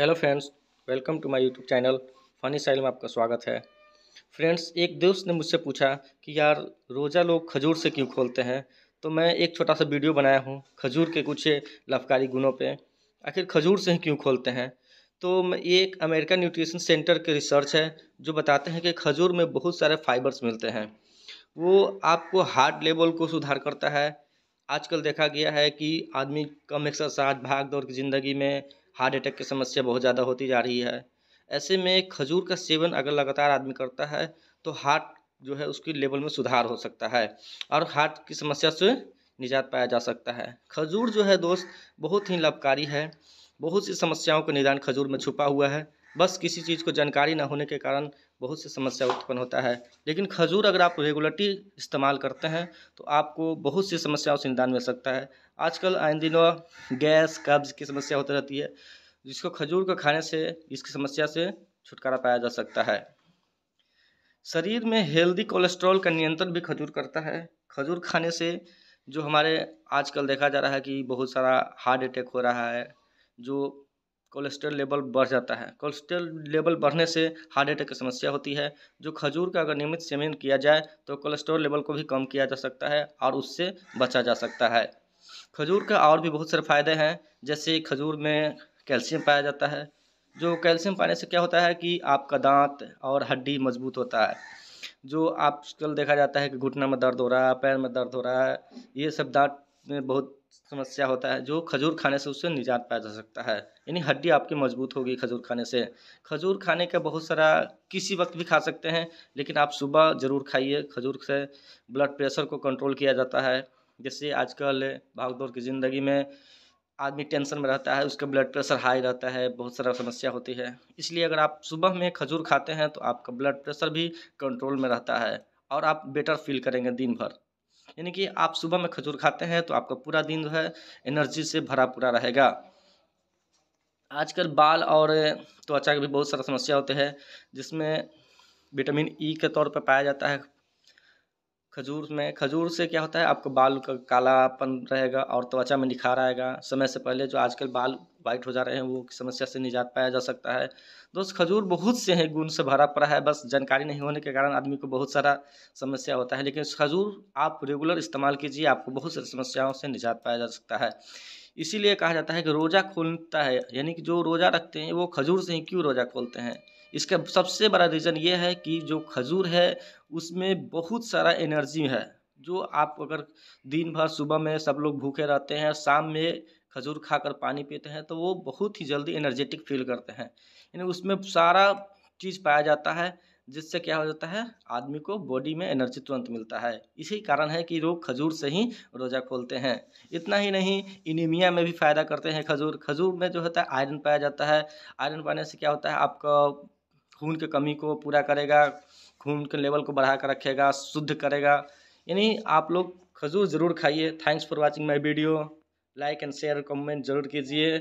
hello friends welcome to my YouTube channel funny साइल में आपका स्वागत है फ्रेंड्स एक दोस्त ने मुझसे पूछा कि यार रोज़ा लोग खजूर से क्यों खोलते हैं तो मैं एक छोटा सा वीडियो बनाया हूँ खजूर के कुछ लाभकारी गुणों पे आखिर खजूर से ही क्यों खोलते हैं तो ये एक अमेरिका न्यूट्रिशन सेंटर के रिसर्च है जो बताते हैं कि खजूर में बहुत सारे फाइबर्स मिलते हैं वो आपको हार्ट लेवल को सुधार करता है आजकल देखा गया है कि आदमी कम एक्सरसाइज भाग दौड़ की ज़िंदगी में हार्ट अटैक की समस्या बहुत ज़्यादा होती जा रही है ऐसे में खजूर का सेवन अगर लगातार आदमी करता है तो हार्ट जो है उसकी लेवल में सुधार हो सकता है और हार्ट की समस्या से निजात पाया जा सकता है खजूर जो है दोस्त बहुत ही लाभकारी है बहुत सी समस्याओं का निदान खजूर में छुपा हुआ है बस किसी चीज़ को जानकारी ना होने के कारण बहुत से समस्या उत्पन्न होता है लेकिन खजूर अगर आप रेगुलरली इस्तेमाल करते हैं तो आपको बहुत सी समस्याओं से निदान मिल सकता है आजकल आए दिनों गैस कब्ज की समस्या होती रहती है जिसको खजूर को खाने से इसकी समस्या से छुटकारा पाया जा सकता है शरीर में हेल्दी कोलेस्ट्रॉल का नियंत्रण भी खजूर करता है खजूर खाने से जो हमारे आजकल देखा जा रहा है कि बहुत सारा हार्ट अटैक हो रहा है जो कोलेस्ट्रॉल लेवल बढ़ जाता है कोलेस्ट्रॉल लेवल बढ़ने से हार्ट अटैक की समस्या होती है जो खजूर का अगर नियमित सेवन किया जाए तो कोलेस्ट्रॉल लेवल को भी कम किया जा सकता है और उससे बचा जा सकता है खजूर का और भी बहुत सारे फायदे हैं जैसे खजूर में कैल्शियम पाया जाता है जो कैल्शियम पाने से क्या होता है कि आपका दांत और हड्डी मजबूत होता है जो आजकल देखा जाता है कि घुटना में दर्द हो रहा है पैर में दर्द हो रहा है ये सब दांत में बहुत समस्या होता है जो खजूर खाने से उससे निजात पाया जा सकता है यानी हड्डी आपकी मजबूत होगी खजूर खाने से खजूर खाने का बहुत सारा किसी वक्त भी खा सकते हैं लेकिन आप सुबह ज़रूर खाइए खजूर से ब्लड प्रेशर को कंट्रोल किया जाता है जैसे आजकल भागदौड़ की ज़िंदगी में आदमी टेंशन में रहता है उसका ब्लड प्रेशर हाई रहता है बहुत सारा समस्या होती है इसलिए अगर आप सुबह में खजूर खाते हैं तो आपका ब्लड प्रेशर भी कंट्रोल में रहता है और आप बेटर फील करेंगे दिन भर यानी कि आप सुबह में खजूर खाते हैं तो आपका पूरा दिन जो है एनर्जी से भरा पूरा रहेगा आजकल बाल और त्वचा की भी बहुत सारा समस्या होते हैं जिसमें विटामिन ई e के तौर पर पाया जाता है खजूर में खजूर से क्या होता है आपको बाल का कालापन रहेगा और त्वचा में निखार आएगा समय से पहले जो आजकल बाल वाइट हो जा रहे हैं वो समस्या से निजात पाया जा सकता है दोस्त खजूर बहुत से हैं गुण से भरा पड़ा है बस जानकारी नहीं होने के कारण आदमी को बहुत सारा समस्या होता है लेकिन खजूर आप रेगुलर इस्तेमाल कीजिए आपको बहुत सारी समस्याओं से निजात पाया जा सकता है इसीलिए कहा जाता है कि रोज़ा खोलता है यानी कि जो रोज़ा रखते हैं वो खजूर से ही क्यों रोज़ा खोलते हैं इसका सबसे बड़ा रीज़न ये है कि जो खजूर है उसमें बहुत सारा एनर्जी है जो आप अगर दिन भर सुबह में सब लोग भूखे रहते हैं शाम में खजूर खाकर पानी पीते हैं तो वो बहुत ही जल्दी एनर्जेटिक फील करते हैं यानी उसमें सारा चीज़ पाया जाता है जिससे क्या हो जाता है आदमी को बॉडी में एनर्जी तुरंत मिलता है इसी कारण है कि लोग खजूर से ही रोज़ा खोलते हैं इतना ही नहीं इनीमिया में भी फ़ायदा करते हैं खजूर खजूर में जो होता है आयरन पाया जाता है आयरन पाने से क्या होता है आपका खून की कमी को पूरा करेगा खून के लेवल को बढ़ा कर रखेगा शुद्ध करेगा यानी आप लोग खजूर ज़रूर खाइए thanks for watching my video like and share comment ज़रूर कीजिए